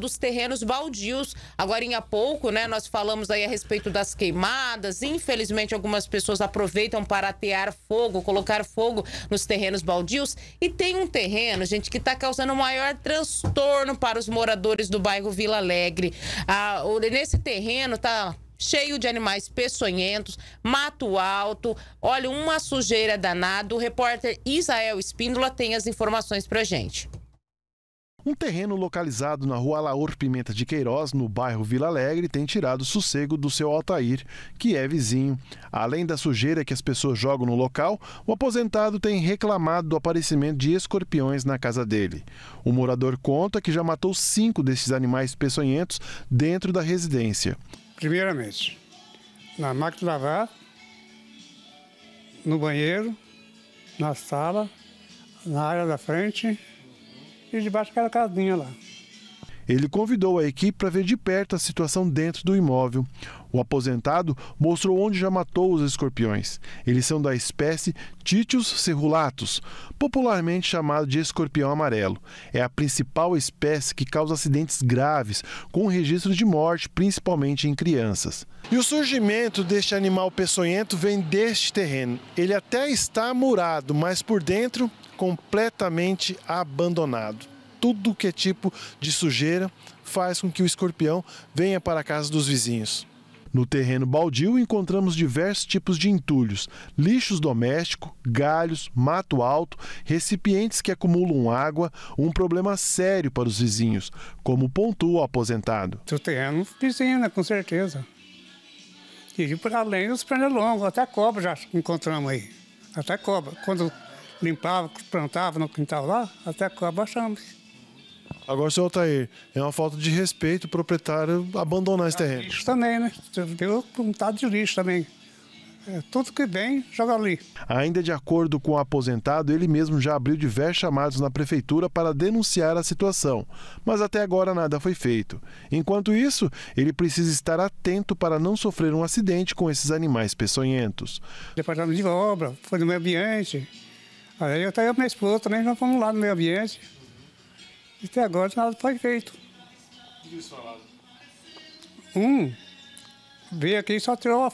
dos terrenos baldios. Agora em pouco, né, nós falamos aí a respeito das queimadas. Infelizmente, algumas pessoas aproveitam para atear fogo, colocar fogo nos terrenos baldios. E tem um terreno, gente, que está causando o maior transtorno para os moradores do bairro Vila Alegre. Ah, nesse terreno está cheio de animais peçonhentos, mato alto, olha, uma sujeira danada. O repórter Isael Espíndola tem as informações para gente. Um terreno localizado na rua Laor Pimenta de Queiroz, no bairro Vila Alegre, tem tirado o sossego do seu Altair, que é vizinho. Além da sujeira que as pessoas jogam no local, o aposentado tem reclamado do aparecimento de escorpiões na casa dele. O morador conta que já matou cinco desses animais peçonhentos dentro da residência. Primeiramente, na máquina de lavar, no banheiro, na sala, na área da frente e debaixo daquela casinha lá. Ele convidou a equipe para ver de perto a situação dentro do imóvel. O aposentado mostrou onde já matou os escorpiões. Eles são da espécie Titius cerulatus, popularmente chamado de escorpião amarelo. É a principal espécie que causa acidentes graves, com registro de morte, principalmente em crianças. E o surgimento deste animal peçonhento vem deste terreno. Ele até está murado, mas por dentro completamente abandonado tudo que é tipo de sujeira, faz com que o escorpião venha para a casa dos vizinhos. No terreno baldio encontramos diversos tipos de entulhos: lixos domésticos, galhos, mato alto, recipientes que acumulam água, um problema sério para os vizinhos, como pontua o aposentado. O terreno vizinha, né, com certeza. E por além dos pernilongos, até cobra já encontramos aí. Até cobra. Quando limpava, plantava no quintal lá, até cobra achamos. Agora, senhor Altair, é uma falta de respeito o proprietário abandonar esse terreno. Isso também, né? Deu um vontade de lixo também. É, tudo que vem, é joga ali. Ainda de acordo com o aposentado, ele mesmo já abriu diversos chamados na prefeitura para denunciar a situação, mas até agora nada foi feito. Enquanto isso, ele precisa estar atento para não sofrer um acidente com esses animais peçonhentos. Departamento de obra, foi no meio ambiente. Aí eu a minha esposa também, nós fomos lá no meio ambiente até agora nada foi feito. Um veio aqui e só tirou uma,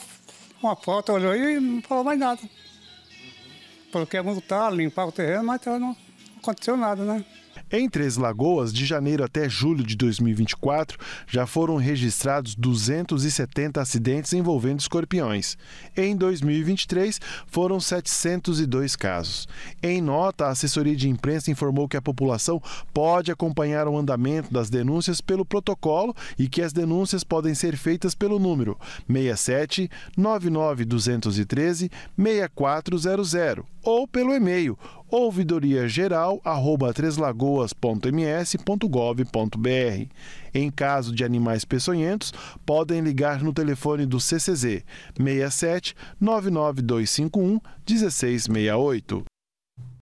uma, foto, olhou e não falou mais nada. Uhum. Falou ia multar, limpar o terreno, mas então não aconteceu nada, né? Em Três Lagoas, de janeiro até julho de 2024, já foram registrados 270 acidentes envolvendo escorpiões. Em 2023, foram 702 casos. Em nota, a assessoria de imprensa informou que a população pode acompanhar o andamento das denúncias pelo protocolo e que as denúncias podem ser feitas pelo número 67 99213 6400 ou pelo e-mail ouvidoriageral@treslagoas.ms.gov.br. Em caso de animais peçonhentos, podem ligar no telefone do CCZ 67 99251 1668.